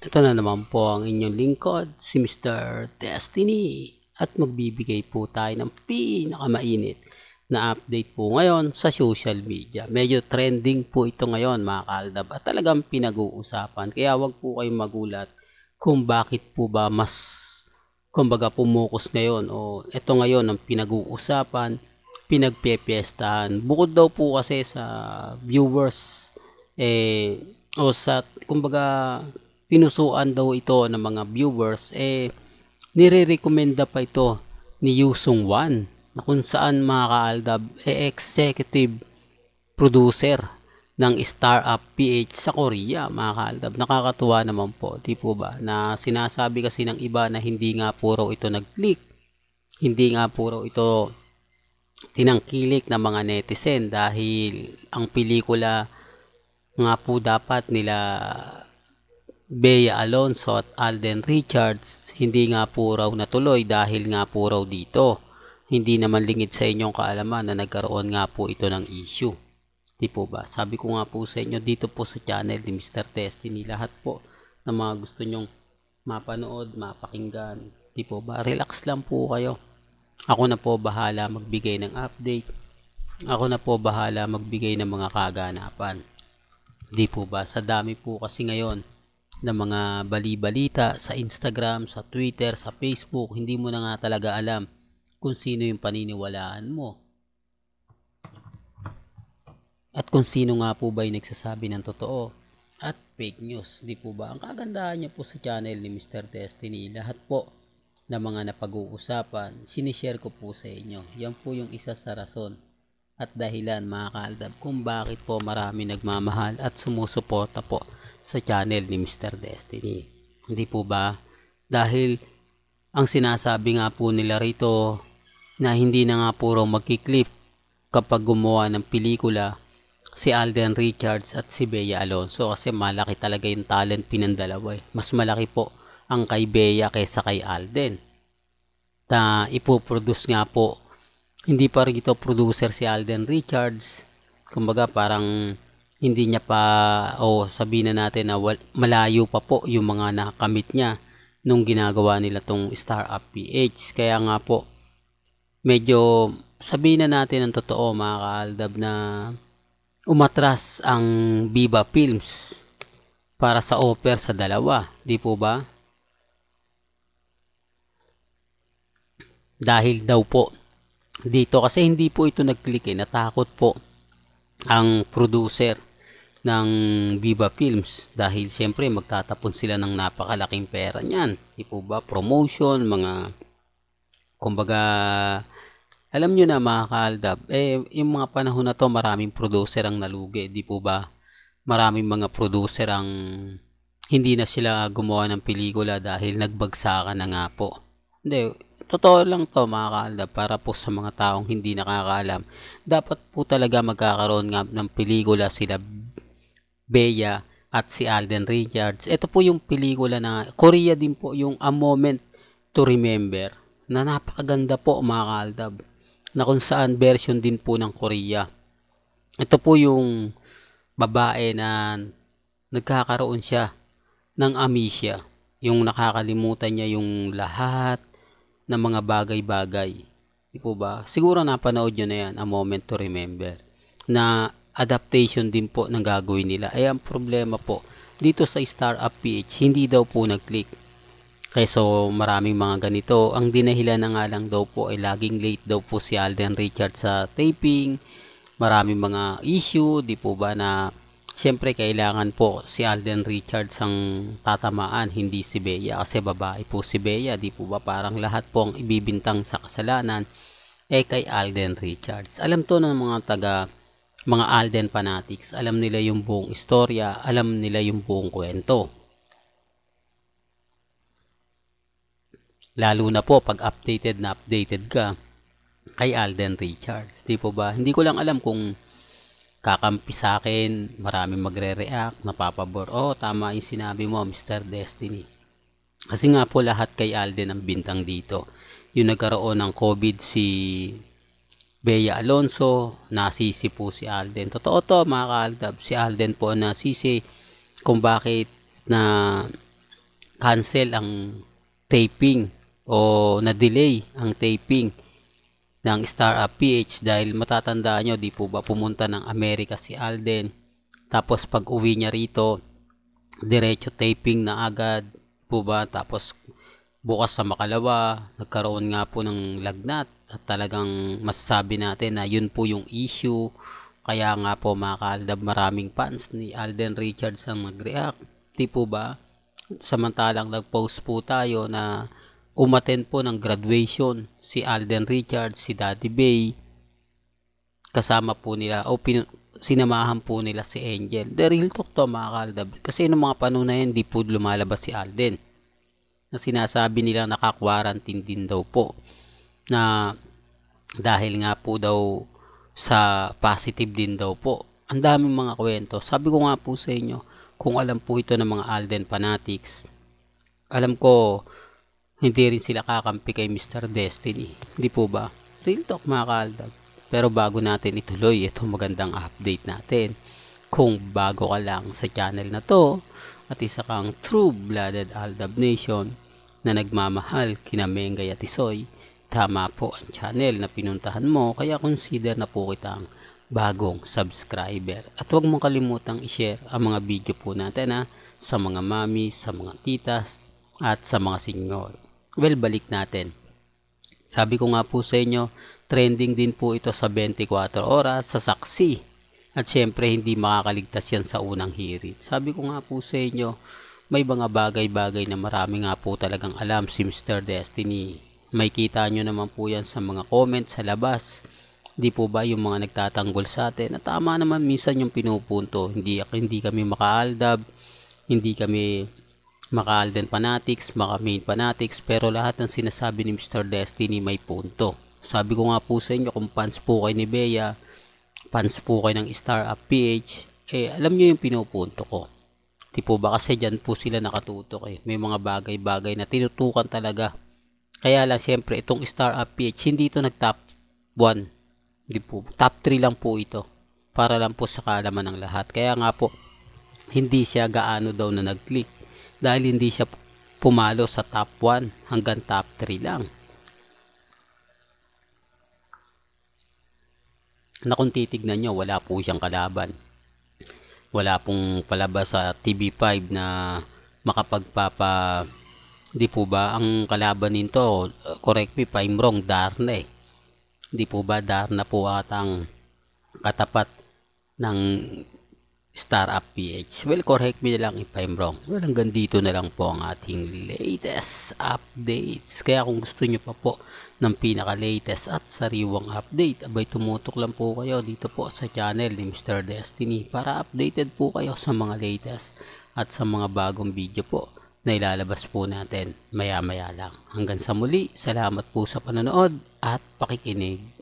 Ito na naman po ang inyong lingkod, si Mr. Destiny. At magbibigay po tayo ng pinakamainit na update po ngayon sa social media. Medyo trending po ito ngayon mga kaaldab at talagang pinag-uusapan. Kaya wag po kayong magulat kung bakit po ba mas kumbaga pumukus ngayon o ito ngayon ang pinag-uusapan, pinagpepiestahan. Bukod daw po kasi sa viewers eh, o sa kumbaga pinusuan daw ito ng mga viewers, eh, nire-recommenda pa ito ni Yusung Wan na kung saan mga kaaldab eh, executive producer ng Startup PH sa Korea mga kaaldab. Nakakatuwa naman po, di po ba? Na sinasabi kasi ng iba na hindi nga puro ito nag-click. Hindi nga puro ito tinangkilik ng mga netizen dahil ang pelikula nga po dapat nila Bea Alonso at Alden Richards hindi nga po raw natuloy dahil nga po raw dito. Hindi naman lingid sa inyong kaalaman na nagkaroon nga po ito ng issue. Di po ba? Sabi ko nga po sa inyo dito po sa channel ni Mr. Destiny lahat po na mga gusto nyong mapanood, mapakinggan. Di po ba? Relax lang po kayo. Ako na po bahala magbigay ng update. Ako na po bahala magbigay ng mga kaganapan. Di po ba? Sa dami po kasi ngayon ng mga bali-balita sa Instagram, sa Twitter, sa Facebook, hindi mo na nga talaga alam kung sino yung paniniwalaan mo. At kung sino nga po ba yung nagsasabi ng totoo at fake news, di po ba? Ang kagandahan niya po sa channel ni Mr. Destiny, lahat po na mga napag-uusapan, sinishare ko po sa inyo. Yan po yung isa sa rason at dahilan mga kaaldab kung bakit po marami nagmamahal at sumusuporta po sa channel ni Mr. Destiny. Hindi po ba? Dahil ang sinasabi nga po nila rito na hindi na nga puro magkiklip kapag gumawa ng pelikula si Alden Richards at si Bea Alonso kasi malaki talaga yung talent pinandalawa eh. Mas malaki po ang kay Bea kaysa kay Alden. Na ipoproduce nga po hindi pa rin ito producer si Alden Richards. Kumbaga parang hindi niya pa o oh, sabihin na natin na wal, malayo pa po yung mga nakamit niya nung ginagawa nila tong Star PH. Kaya nga po medyo sabihin na natin ang totoo mga kaaldab na umatras ang Viva Films para sa offer sa dalawa. Di po ba? Dahil daw po dito kasi hindi po ito nag-click eh. Natakot po ang producer ng Viva Films dahil siyempre magtatapon sila ng napakalaking pera niyan. Di po ba? Promotion, mga kumbaga alam nyo na mga kaaldab, eh, yung mga panahon na to maraming producer ang nalugi. Di po ba? Maraming mga producer ang hindi na sila gumawa ng pelikula dahil nagbagsakan na nga po. Hindi, Totoo lang to mga kaalda para po sa mga taong hindi nakakaalam. Dapat po talaga magkakaroon nga ng pelikula sila Bea at si Alden Richards. Ito po yung pelikula na Korea din po yung A Moment to Remember na napakaganda po mga kaaldab na kung saan version din po ng Korea. Ito po yung babae na nagkakaroon siya ng amnesia, yung nakakalimutan niya yung lahat, ng mga bagay-bagay. Di po ba? Siguro napanood nyo na yan, A Moment to Remember, na adaptation din po ng gagawin nila. Ay ang problema po, dito sa Startup PH, hindi daw po nag-click. Kaya so maraming mga ganito, ang dinahilan na nga lang daw po ay laging late daw po si Alden Richard sa taping, maraming mga issue, di po ba na Siyempre, kailangan po si Alden Richards ang tatamaan, hindi si Bea. Kasi babae po si Bea, di po ba parang lahat po ang ibibintang sa kasalanan eh kay Alden Richards. Alam to ng mga taga mga Alden fanatics, alam nila yung buong istorya, alam nila yung buong kwento. Lalo na po pag updated na updated ka kay Alden Richards. Di po ba? Hindi ko lang alam kung kakampi sa akin, maraming magre-react, mapapabor. Oo, oh, tama yung sinabi mo, Mr. Destiny. Kasi nga po lahat kay Alden ang bintang dito. Yung nagkaroon ng COVID si Bea Alonso, nasisi po si Alden. Totoo to mga kaaldab, si Alden po nasisi kung bakit na cancel ang taping o na-delay ang taping ng Startup PH dahil matatandaan nyo, di po ba pumunta ng Amerika si Alden. Tapos pag uwi niya rito, diretso taping na agad po ba. Tapos bukas sa makalawa, nagkaroon nga po ng lagnat at talagang masasabi natin na yun po yung issue. Kaya nga po mga kaaldab, maraming fans ni Alden Richards ang mag-react. Di po ba? Samantalang nag-post po tayo na Umaten po ng graduation si Alden Richards, si Daddy Bay. Kasama po nila o pin, sinamahan po nila si Angel. The real talk to mga kaldab. Kasi nung mga panahon na yan, di po lumalabas si Alden. Na sinasabi nila naka-quarantine din daw po. Na dahil nga po daw sa positive din daw po. Ang daming mga kwento. Sabi ko nga po sa inyo, kung alam po ito ng mga Alden fanatics, alam ko hindi rin sila kakampi kay Mr. Destiny. Hindi po ba? Real talk mga kaaldag. Pero bago natin ituloy itong magandang update natin, kung bago ka lang sa channel na to at isa kang true-blooded Aldab Nation na nagmamahal kina Mengay at Isoy, tama po ang channel na pinuntahan mo kaya consider na po kitang bagong subscriber. At huwag mong kalimutang i-share ang mga video po natin ha, sa mga mami, sa mga titas, at sa mga senior. Well, balik natin. Sabi ko nga po sa inyo, trending din po ito sa 24 oras sa saksi. At siyempre, hindi makakaligtas yan sa unang hirit. Sabi ko nga po sa inyo, may mga bagay-bagay na marami nga po talagang alam si Mr. Destiny. May kita nyo naman po yan sa mga comment sa labas. Hindi po ba yung mga nagtatanggol sa atin? At tama naman minsan yung pinupunto. Hindi, hindi kami makaaldab, hindi kami maka Alden Fanatics, maka Main Fanatics, pero lahat ng sinasabi ni Mr. Destiny may punto. Sabi ko nga po sa inyo kung fans po kayo ni Bea, fans po kayo ng Star Up PH, eh alam nyo yung pinupunto ko. Tipo ba kasi dyan po sila nakatutok eh. May mga bagay-bagay na tinutukan talaga. Kaya lang siyempre itong Star Up PH, hindi ito nag top 1. Hindi po, top 3 lang po ito. Para lang po sa kalaman ng lahat. Kaya nga po, hindi siya gaano daw na nag-click dahil hindi siya pumalo sa top 1 hanggang top 3 lang. Na kung titignan nyo, wala po siyang kalaban. Wala pong palabas sa TV5 na makapagpapa... Di po ba ang kalaban nito, correct me if I'm wrong, Darna eh. Di po ba Darna po at ang katapat ng Star Up PH. Well, correct me na lang if I'm wrong. Well, hanggang dito na lang po ang ating latest updates. Kaya kung gusto nyo pa po ng pinaka-latest at sariwang update, abay tumutok lang po kayo dito po sa channel ni Mr. Destiny para updated po kayo sa mga latest at sa mga bagong video po na ilalabas po natin maya-maya lang. Hanggang sa muli, salamat po sa panonood at pakikinig.